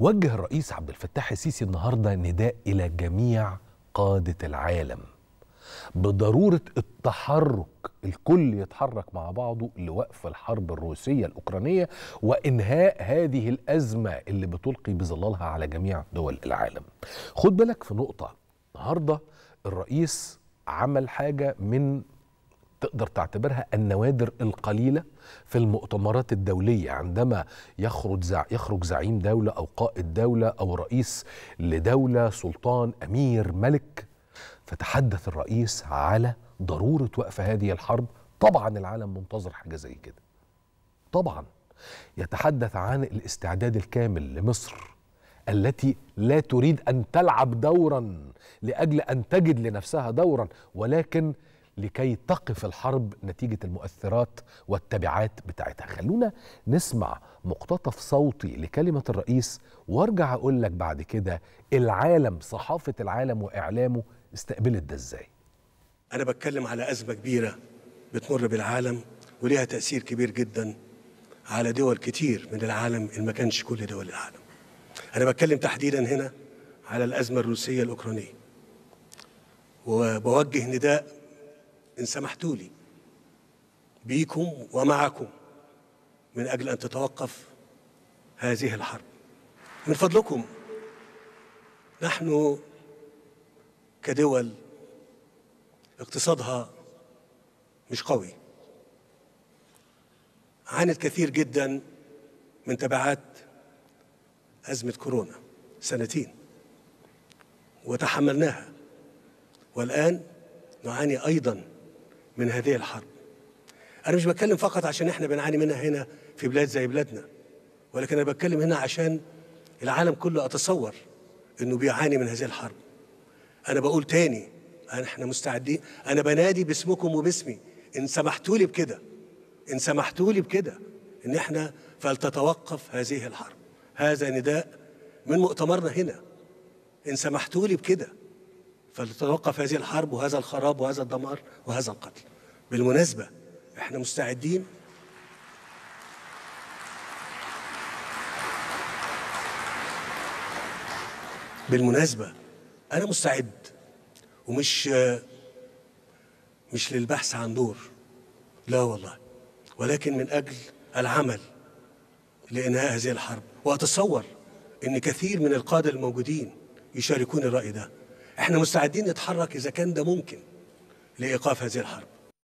وجه الرئيس عبد الفتاح السيسي النهارده نداء الى جميع قاده العالم بضروره التحرك الكل يتحرك مع بعضه لوقف الحرب الروسيه الاوكرانيه وانهاء هذه الازمه اللي بتلقي بظلالها على جميع دول العالم. خد بالك في نقطه النهارده الرئيس عمل حاجه من تقدر تعتبرها النوادر القليله في المؤتمرات الدوليه عندما يخرج زع يخرج زعيم دوله او قائد دوله او رئيس لدوله سلطان امير ملك فتحدث الرئيس على ضروره وقف هذه الحرب طبعا العالم منتظر حاجه زي كده طبعا يتحدث عن الاستعداد الكامل لمصر التي لا تريد ان تلعب دورا لاجل ان تجد لنفسها دورا ولكن لكي تقف الحرب نتيجة المؤثرات والتبعات بتاعتها خلونا نسمع مقتطف صوتي لكلمة الرئيس وارجع أقول لك بعد كده العالم صحافة العالم وإعلامه استقبلت ده إزاي أنا بتكلم على أزمة كبيرة بتمر بالعالم وليها تأثير كبير جدا على دول كتير من العالم إن ما كانش كل دول العالم أنا بتكلم تحديدا هنا على الأزمة الروسية الأوكرانية وبوجه نداء إن سمحتوا لي بيكم ومعكم من أجل أن تتوقف هذه الحرب من فضلكم نحن كدول اقتصادها مش قوي عانت كثير جدا من تبعات أزمة كورونا سنتين وتحملناها والآن نعاني أيضا من هذه الحرب أنا مش بتكلم فقط عشان إحنا بنعاني منها هنا في بلاد زي بلادنا ولكن أنا بتكلم هنا عشان العالم كله أتصور إنه بيعاني من هذه الحرب أنا بقول تاني إحنا مستعدين أنا بنادي باسمكم وباسمي إن سمحتوا لي بكده إن سمحتوا لي بكده إن إحنا فلتتوقف هذه الحرب هذا نداء من مؤتمرنا هنا إن سمحتوا لي بكده فلتتوقف هذه الحرب وهذا الخراب وهذا الدمار وهذا القتل بالمناسبة احنا مستعدين بالمناسبة أنا مستعد ومش مش للبحث عن دور لا والله ولكن من أجل العمل لإنهاء هذه الحرب وأتصور أن كثير من القادة الموجودين يشاركون الرأي ده احنا مستعدين نتحرك اذا كان ده ممكن لايقاف هذه الحرب